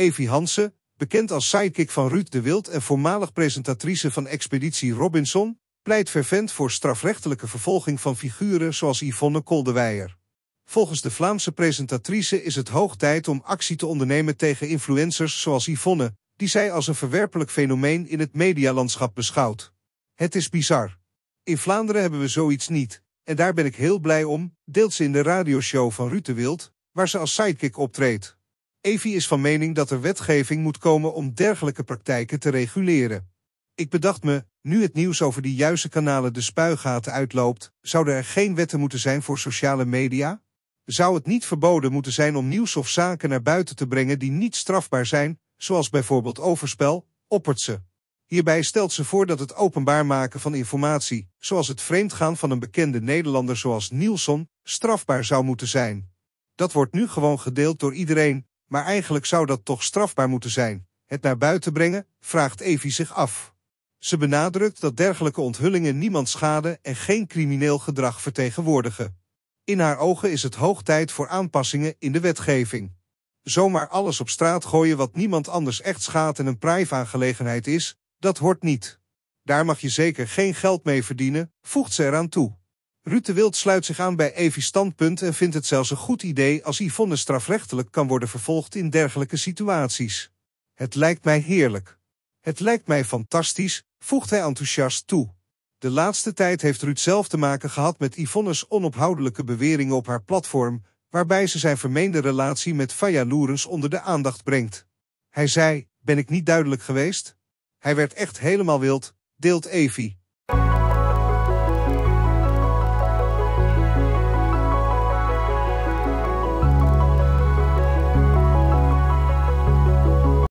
Evi Hansen, bekend als sidekick van Ruud de Wild en voormalig presentatrice van Expeditie Robinson, pleit vervent voor strafrechtelijke vervolging van figuren zoals Yvonne Koldeweijer. Volgens de Vlaamse presentatrice is het hoog tijd om actie te ondernemen tegen influencers zoals Yvonne, die zij als een verwerpelijk fenomeen in het medialandschap beschouwt. Het is bizar. In Vlaanderen hebben we zoiets niet, en daar ben ik heel blij om, deelt ze in de radioshow van Ruud de Wild, waar ze als sidekick optreedt. Evi is van mening dat er wetgeving moet komen om dergelijke praktijken te reguleren. Ik bedacht me, nu het nieuws over die juiste kanalen de spuigaten uitloopt, zouden er geen wetten moeten zijn voor sociale media? Zou het niet verboden moeten zijn om nieuws of zaken naar buiten te brengen die niet strafbaar zijn, zoals bijvoorbeeld overspel, oppert ze. Hierbij stelt ze voor dat het openbaar maken van informatie, zoals het vreemdgaan van een bekende Nederlander zoals Nielson, strafbaar zou moeten zijn. Dat wordt nu gewoon gedeeld door iedereen, maar eigenlijk zou dat toch strafbaar moeten zijn. Het naar buiten brengen, vraagt Evi zich af. Ze benadrukt dat dergelijke onthullingen niemand schade en geen crimineel gedrag vertegenwoordigen. In haar ogen is het hoog tijd voor aanpassingen in de wetgeving. Zomaar alles op straat gooien wat niemand anders echt schaadt en een prijvaangelegenheid is, dat hoort niet. Daar mag je zeker geen geld mee verdienen, voegt ze eraan toe. Ruud de Wild sluit zich aan bij Evi's standpunt en vindt het zelfs een goed idee als Yvonne strafrechtelijk kan worden vervolgd in dergelijke situaties. Het lijkt mij heerlijk. Het lijkt mij fantastisch, voegt hij enthousiast toe. De laatste tijd heeft Ruud zelf te maken gehad met Yvonne's onophoudelijke beweringen op haar platform, waarbij ze zijn vermeende relatie met Faya Loerens onder de aandacht brengt. Hij zei, ben ik niet duidelijk geweest? Hij werd echt helemaal wild, deelt Evie.